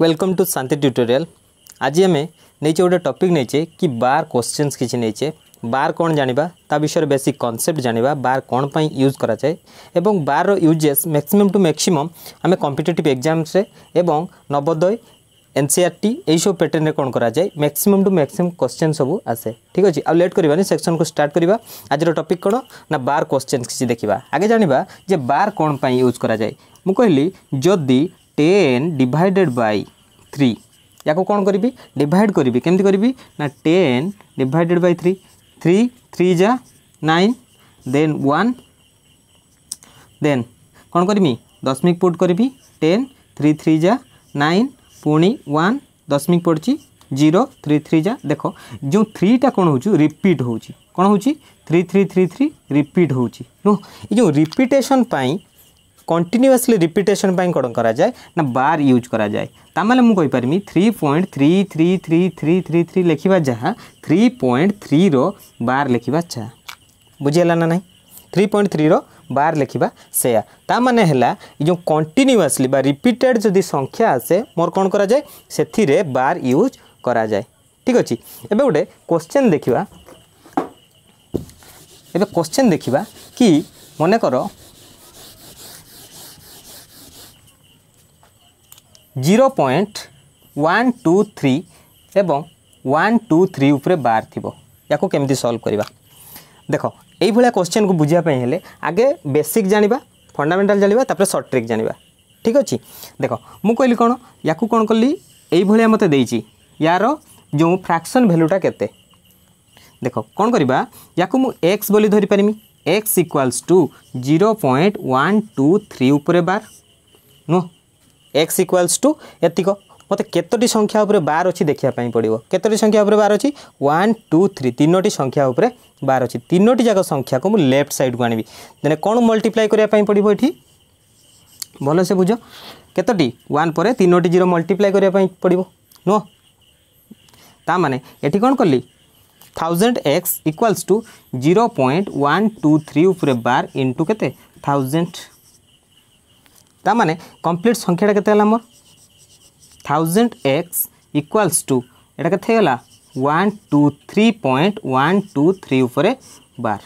welcome to শান্তি tutorial ଆଜି ଆମେ ନେଇଛେ ଗୋଟେ ଟପିକ୍ ନେଇଛେ କି ବାର୍ କୋଶ୍ଚିନ୍ସ କିଛି ନେଇଛେ ବାର୍ କ'ଣ ଜାଣିବା ତା ବିଷୟରେ ବେସିକ୍ କନସେପ୍ଟ ଜାଣିବା ବାର୍ କ'ଣ ପାଇଁ ୟୁଜ୍ କରାଯାଏ ଏବଂ ବାର୍ର ୟୁଜେସ୍ ମ୍ୟାକ୍ସିମମ୍ ଟୁ ମ୍ୟାକ୍ସିମମ୍ ଆମେ କମ୍ପିଟେଟିଭ୍ ଏକ୍ଜାମ୍ସରେ ଏବଂ ନବୋଦୟ এনসিআরটি এইসব প্যাটর্নে কোণ করা যায় ম্যাক্সিমম টু ম্যাক্সিমম কোশ্চেন সবু আসে ঠিক আছে আউ লেট করবানি সেকশন কু স্টার্ট করা আজর টপিক কোণ না বার কোশ্চেন কিছু দেখা আগে জাঁয়া যে বার কোণ পাই ইউজ করা যায় মু কহিলি যদি टेन डिवाइडेड बाय थ्री या कौन करी डिवाइड करी के करी ना ten divided by three three three जा नाइन देन वन देन कौन करी दशमिक पुट करी टेन थ्री थ्री जा नाइन पुणी वन दशमिक पड़ी जीरो थ्री थ्री जा देख जो थ्रीटा कौन हो रिपीट हो कौन हो three three three three repeat हो जो रिपीटेशन କଣ୍ଟିନ୍ୟୁଅସ୍ଲି ରିପିଟେସନ୍ ପାଇଁ କ'ଣ କରାଯାଏ ନା ବାର୍ ୟୁଜ୍ କରାଯାଏ ତାମାନେ ମୁଁ କହିପାରିବି three point three three three three three three ଲେଖିବା ଯାହା ଥ୍ରୀ ପଏଣ୍ଟ ଥ୍ରୀର ବାର୍ ଲେଖିବା ଯାହା ବୁଝିହେଲା ନା ନାହିଁ ଥ୍ରୀ ପଏଣ୍ଟ ଥ୍ରୀର ବାର ଲେଖିବା ସେୟା ତା ମାନେ ହେଲା ଏ ଯେଉଁ କଣ୍ଟିନ୍ୟୁଅସ୍ଲି ବା ରିପିଟେଡ଼୍ ଯଦି ସଂଖ୍ୟା ଆସେ ମୋର କ'ଣ କରାଯାଏ ସେଥିରେ ବାର ୟୁଜ୍ କରାଯାଏ ଠିକ୍ ଅଛି ଏବେ ଗୋଟେ କୋଶ୍ଚେନ୍ ଦେଖିବା ଏବେ କୋଶ୍ଚେନ୍ ଦେଖିବା କି ମନେକର zero point one two three এবং ওয়ান টু থ্রি উপরে বার থিব ইয়াকু কেমিতি সলভ করিবা দেখ এইভাবে কোশ্চেন কু বুঝিয়া পাই হেলে আগে বেসিক জানিবা ফন্ডামেন্টাল জানিবা তারপরে শর্ট ট্রিক জানিবা ঠিক আছে দেখ মু কইলি কোন ইয়াকু কোন কলি এইভাবে মতে দেইছি ইয়ার যে ফ্রাকশন ভ্যালুটা কেতে দেখ কোণ করা ইয়াকু মু এক্স বলে ধরিপারিমি x equals to zero point one two three উপরে বার নুহ এক্স ইকুয়ালস টু এতিক মতো কতটি সংখ্যা উপরে বার অছি দেখা পড়ব কতটি সংখ্যা উপরে বার অছি ওয়ান টু থ্রি তিনোটি সংখ্যা উপরে বার অছি তিনোটি যাক সংখ্যাকে মু লেফট সাইড কু আনবি দেন কোণ মল্টিপ্লাই করা পড়ব এটি ভালসে বুঝ কতটি ওয়ান পরে তিনোটি জিরো মল্টিপ্লাই করা পড়ব নুহ তা মানে এটি কোণ কলি thousand x equals to zero point one two three উপরে বার ইন্টু কেতে থাউজেন্ড তার কমপ্লিট সংখ্যাটা কেতে হল আমার থাউজেন্ড এক্স ইকুয়ালস টু এটা কেতে হল one two three point one two three উপরে বার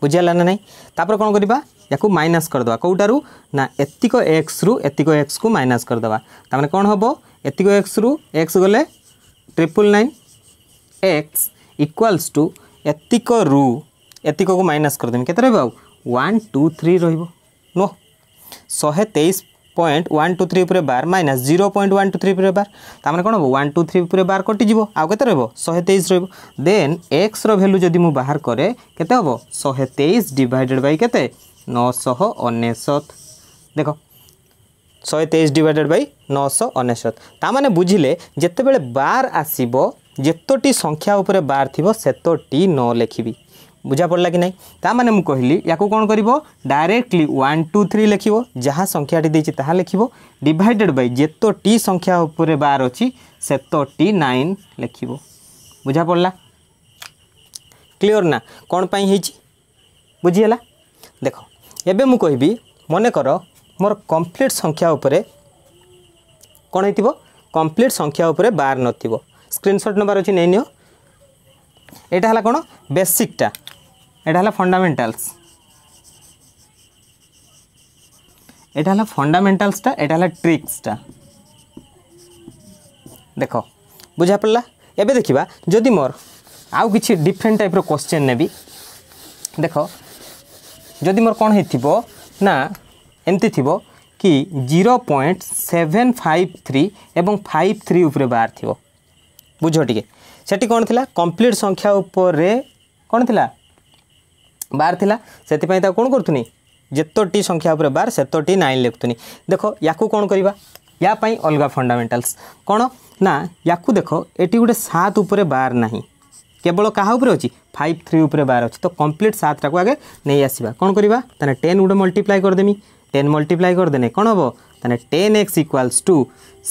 বুঝিগলা না নাই তাপরে কোণ করা ইয়াকু মাইনাস করদেবা কোটার না এতিক এক্স রু এতিক এক্স কু মাইনাস করদেবা তার মানে কোণ হব এতিক এক্স রু এক্স গলে triple nine x equals to এতিক রু এতিকু মাইনাস করদেমি কেতে রহব ওয়ান টু থ্রি রহব নো মানে ଶହେ ତେଇଶ পয়েন্ট ওয়ান টু থ্রি উপরে bar minus zero point one two three উপরে বার তার মানে কোণ হব ওয়ান টু থ্রি উপরে বার কটিযোগ আউ কেতে রহব শহে তেইশ রহব দেন এক্সর ভ্যালু যদি মু বাহার করে কেতে হব শহে তেইশ ডিভাইডেড বাই কেতে নশহ অনেশত দেখ শহে তেইশ ডিভাইডেড বাই নশ অনেশত তার মানে বুঝলে যেতবে বার আসব যেতোটি সংখ্যা উপরে বার থিব সেতোটি ন লেখিবি বুঝা পড়লা কি না তা মানে মু কহিলি ইয়াকু কোণ করব ডাইরেক্টলি ওয়ান টু থ্রি লেখিব যাহা সংখ্যাটি দিয়েছি তাহা লেখিব ডিভাইডেড বাই যেতটি সংখ্যা উপরে বার অছি সেতটি নাইন লেখিব বুঝা পড়লা ক্লিয়র না কোণ পাই হয়েছি বুঝিগলা দেখ এবে মু কহিবি মনে কর মোর কমপ্লিট সংখ্যা উপরে কোণ হইতিব কমপ্লিট সংখ্যা উপরে বার নথিব স্ক্রিনশট নেবার অছি নেই নিও এটা হল কোণ বেসিকটা এটা হলো ফন্ডামেন্টালস এটা হলো ফন্ডামেন্টালসটা এটা হলো ট্রিক্সটা দেখ বুঝা পড়লা এবে দেখিবা যদি মোর আউ কিছু ডিফরেন্ট টাইপর কোশ্চেন নেবি দেখ যদি মোর কোন হইথিব না এমতি থিব কি zero point seven five three এবং ফাইভ থ্রি উপরে বাহার থিব বুঝ টিকে সেটি কোণ লা কমপ্লিট সংখ্যা উপরে কোণ লা বার লা সেপাই তা কোণ করুনি যেতটি সংখ্যা উপরে বার সেতটি নাইন লেখুনি দেখ ইয়াকু কোণ করা ইয়াপাই অলগা ফন্ডামেটালস কোণ না ইয়াকু দেখ এটি গোটে সাত উপরে বার না কেবল কাহা উপরে অছি ফাইভ থ্রি উপরে বার অছি তো কমপ্লিট সাতটা আগে নিয়ে আসবা কোণ করা তাহলে টেন গোটে মল্টিপ্লাই করেদেমি টেন মল্টিপ্লাই করেদেলে কোণ হব তাহলে ten x equals to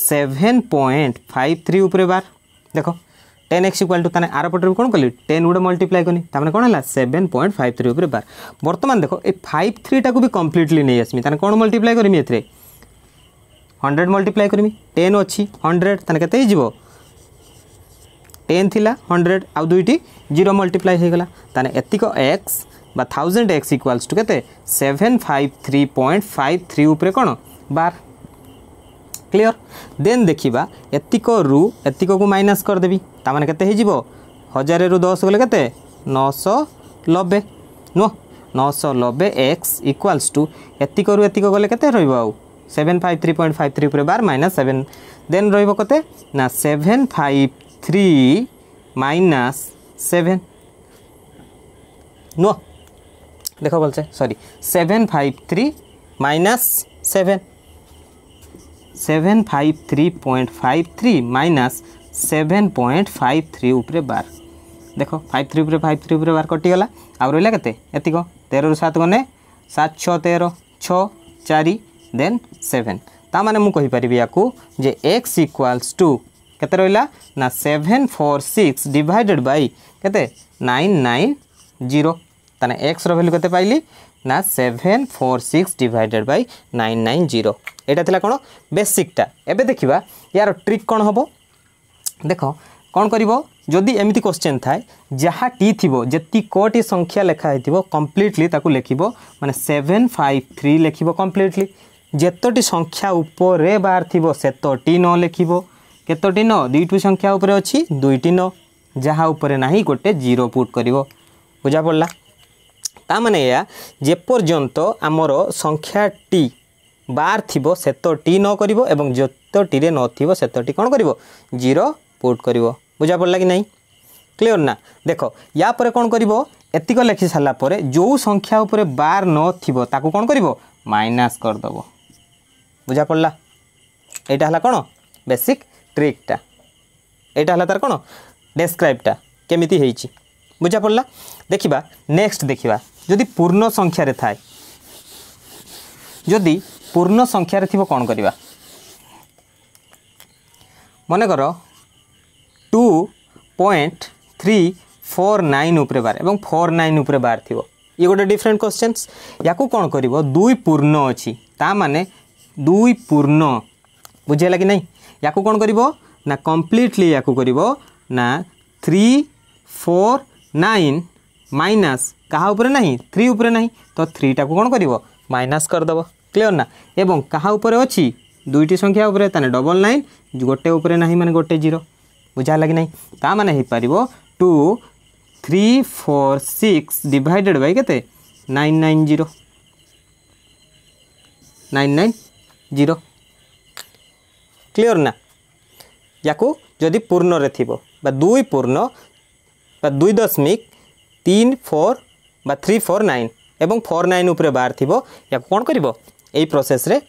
seven point five three উপরে বার দেখ টেন এক্স ইকুয়াল টু তাহলে আর পটরে কোণ কলি টেন গোটে মল্টিপ্লাই কলি তাহলে কোণ হল সেভেন পয়েন্ট ফাইভ থ্রি উপরে বার বর্তমান দেখো এই ফাইভ থ্রিটা বি কমপ্লিটলি নিয়ে আসমি তাহলে কোণ মল্টিপ্লাই করমি এতে হন্ড্রেড মল্টিপ্লাই করমি টেন অছি হন্ড্রেড তাহলে কেতে হয়ে টেন লা হন্ড্রেড আউ দুইটি জিরো মল্টিপ্লাই হয়ে গলা তাহলে এতিক এক্স বা থাউজেন্ড এক্স ইকুয়ালস টু কেতে seven five three point five three উপরে কোণ বার ক্লিयर देन देखा एतिक रु एतिक को माइनस ତାମାନେ କେତେ ହେଇଯିବ ହଜାରରୁ ଦଶ ଗଲେ କେତେ ନଅଶହ ନବେ ନୁହଁ ନଅଶହ ନବେ ଏକ୍ସ ଇକ୍ୱାଲ୍ସ ଟୁ ଏତିକରୁ ଏତିକ ଗଲେ କେତେ ରହିବ ଆଉ seven five three point five three ଉପରେ ବାର ମାଇନାସ୍ ସେଭେନ୍ ଦେନ୍ ରହିବ କେତେ ନା seven five three minus seven ନୁହଁ ଦେଖ ଭଲସେ sorry seven five three minus seven seven five three point five three minus seven point five three bar देख five three five three bar कटिगला आउ रहा के एतिक तेरह सात गने सात छः तेरह छः चार देन सेभेन ता मैंने मुझे या जे एक्स इक्वाल्स टू के रहा ना seven four six divided by के नाइन नाइन जीरो ताने एक्स रैल्यू के पाइली ना seven four six divided by nine nine zero यहाँ थी कौन बेसिकटा एवं देखा यार ट्रिक कौन हम দেখ କ'ଣ କରିବ ଯଦି ଏମିତି କୋଶ୍ଚେନ୍ ଥାଏ ଯାହା ଟି ଥିବ ଯେତିକଟି ସଂଖ୍ୟା ଲେଖା ହେଇଥିବ କମ୍ପ୍ଲିଟଲି ତାକୁ ଲେଖିବ ମାନେ ସେଭେନ୍ ଫାଇଭ୍ ଥ୍ରୀ ଲେଖିବ କମ୍ପ୍ଲିଟଲି ଯେତୋଟି ସଂଖ୍ୟା ଉପରେ ବାର ଥିବ ସେତୋଟି ନ ଲେଖିବ କେତୋଟି ନ ଦୁଇଟି ସଂଖ୍ୟା ଉପରେ ଅଛି ଦୁଇଟି ନ ଯାହା ଉପରେ ନାହିଁ ଗୋଟେ ଜିରୋ ପୁଟ୍ କରିବ ବୁଝା ପଡ଼ିଲା ତାମାନେ ଏହା ଯେପର୍ଯ୍ୟନ୍ତ ଆମର ସଂଖ୍ୟା ଟି ବାର ଥିବ ସେତୋଟି ନ କରିବ ଏବଂ ଯେତୋଟିରେ ନଥିବ ସେତୋଟି କ'ଣ କରିବ ଜିରୋ পোর্ট করব বুঝা পড়লা কি নাই ক্লিয়র না দেখ ইয়াপরে কোণ করব এতিক লেখি সারা পরে যে সংখ্যা উপরে বার নথিব তাকে কোণ করব মাইনাস করদেব বুঝা পড়লা এইটা হল কোণ বেসিক ট্রিকটা এইটা হল তার কোণ ডেসক্রাইবটা কেমিতি হয়েছি বুঝা পড়লা দেখিবা নেক্সট দেখিবা যদি পূর্ণ সংখ্যারে থাকে যদি পূর্ণ সংখ্যারে থিব কোণ করা মনে কর point three four nine bar ए फोर नाइन बार थी ये गोटे डिफरेन्ट क्वेश्चन या कौन कर दुई पूर्ण अच्छी ताने दुई पूर्ण बुझेगा कि नहीं या कौन कर ना कम्प्लीटली या ना थ्री फोर नाइन माइनस क्या ना थ्री उपर ना तो थ्री को कौन कर माइनास करदेव क्लीयर ना एवं क्या उपर अच्छी दुईट संख्या उपर डबल नाइन गोटे उपर ना मैंने गोटे जीरो बुझा लगे ना तो मैंने two three four six divided by के nine nine zero nine nine zero clear ना या कोई पूर्ण थी पूर्ण दुई दशमिक तीन फोर थ्री फोर नाइन एवं फोर नाइन बार थी या कौन कर प्रोसेस रे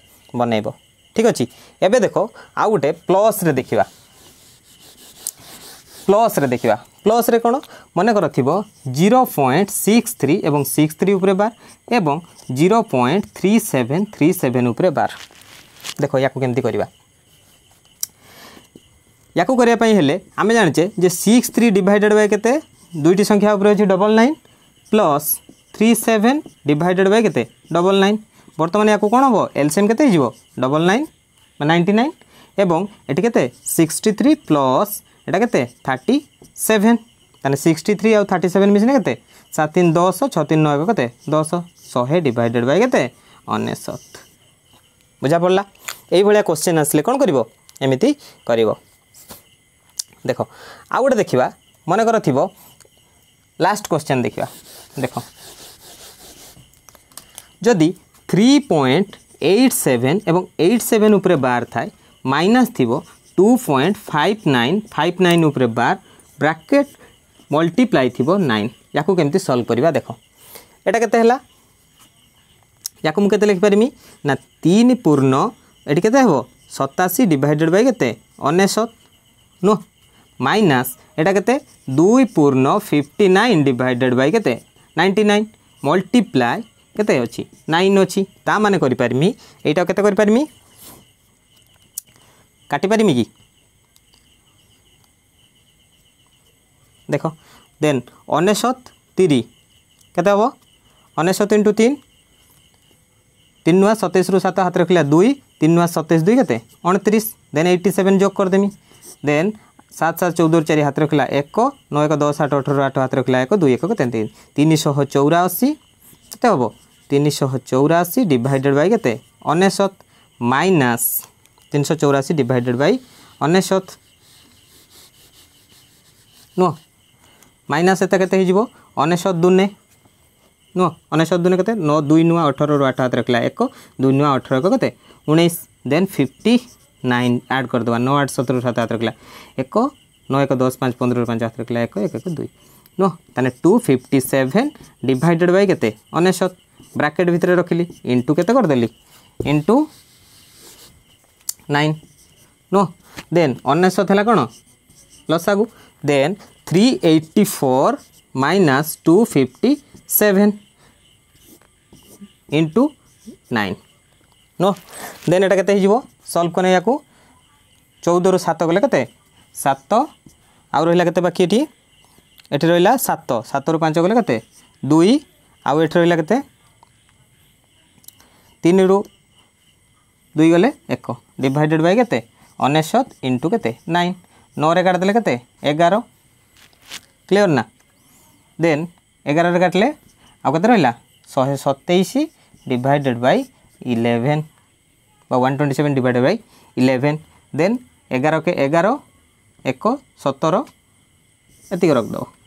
बनइब ठीक अच्छे एवं देखो आ गए प्लस रे देखा প্লসরে দেখা প্লসরে কোণ মনে কর থিব জিরো পয়েন্ট সিক্স থ্রি এবং সিক্স থ্রি উপরে বার এবং zero point three seven three seven উপরে বার দেখ ইয়াকু কেমতি করা ইয়াকু করা হলে আমি জাণছে যে সিক্স থ্রি ডিভাইডেড বাই কেতে দুইটি সংখ্যা উপরে অছি double nine plus three seven divided by কেতে ডবল নাইন বর্তমানে ইয়াকু কোণ হব এলসিএম কেতে হয়ে যাব ডবল নাইন বা নাইনটি নাইন এবং এটি কেতে সিক্সটি থ্রি প্লস এটা কেতে থার্টি সেভেন তাহলে সিক্সটি থ্রি আর থার্টি সেভেন মিশিয়ে কেতে সাত তিন দশ ছ তিন নয় কেতে দশ শহে ডিভাইডেড বাই কেতে অনেশত বুঝা পড়লা এইভাবে কোশ্চেন আসলে কোণ করব এমিতি করব দেখ আউ গোটে দেখা মনে কর থিব লাস্ট কোশ্চেন দেখা দেখ যদি থ্রি পয়েন্ট এইট সেভেন এবং এইট সেভেন উপরে বার থাকে মাইনাস থিব two point five nine five nine उपर बार ब्राकेट मल्टीप्लाय थी नाइन या कोई सल्व करवा देख यहाँ के या मुझे लिखिपारि ना तीन पूर्ण ये के सताशी डिडेड बै के अनेशत नु माइनास यहाँ के पूर्ण फिफ्टी नाइन डिडेड बै के नाइंटी नाइन मल्टीप्लाए के नाइन अच्छी ता मैंने करपारि यहीटा কাটিপারিমি কি দেখ দেন অনেশত তিরি কেতে হব অনেশত ইন্টু তিন তিন নুয়া সতেইশ রু সাত হাত রাখলে দুই তিন নুয়া সতেইশ দুই কেতে অণতিরিশ দেন এইটি সেভেন যোগ করেদেমি দেন সাত সাত চৌদ চারি হাত রাখলা এক নয় এক দশ আট অঠর আট হাত রাখলা এক দুই এক তিন তিন তিনশহ চৌরাশি কেতে হব তিনশহ চৌরাশি ডিভাইডেড বাই কেতে অনেশত মাইনাস तीन सौ चौरासी डिवाइडेड बै अनेशत नु माइनास एत के अनेशत दुने नुह अनेशत दुने के नौ दुई नुआ अठर रु आठ हाथ रखा एक दुई नुआ अठर को कैसे उन्नीस देन फिफ्टी नाइन आड करदे नौ आठ सतर रु सात हाथ रखा एक नौ एक दस पाँच पंद्रह पाँच हाथ रखा एक एक दुई नुह ते two fifty seven divided by के अनेशत ब्राकेट भितर रखिली इंटु केदेली करदेली इंटू নাইন নো দেন অନେଶତ ହେଲା କ'ଣ ଲସାଗୁ then three eighty four minus two fifty seven into nine no then ଏଇଟା କେତେ ହେଇଯିବ ସଲ୍ଭ କଲେ ୟାକୁ ଚଉଦରୁ ସାତ ଗଲେ କେତେ ସାତ ଆଉ ରହିଲା କେତେ ବାକି ଏଠି ଏଠି ରହିଲା ସାତ ସାତରୁ ପାଞ୍ଚ ଗଲେ କେତେ ଦୁଇ ଆଉ ଏଠି ରହିଲା କେତେ ତିନିରୁ ଦୁଇ ଗଲେ ଏକ ডিভাইডেড বাই কেতে অনেশত ইন্টু কেতে নাইন নরে কাটিদেলে কেতে এগারো ক্লিয়র না দেন এগারের কাটলে আউ কেতে রহিলা শহে সতেইশ ডিভাইডেড বাই ইলেভেন বা one twenty seven divided by eleven then এগারোকে এগারো এক সতেরো এতিক রখিদেব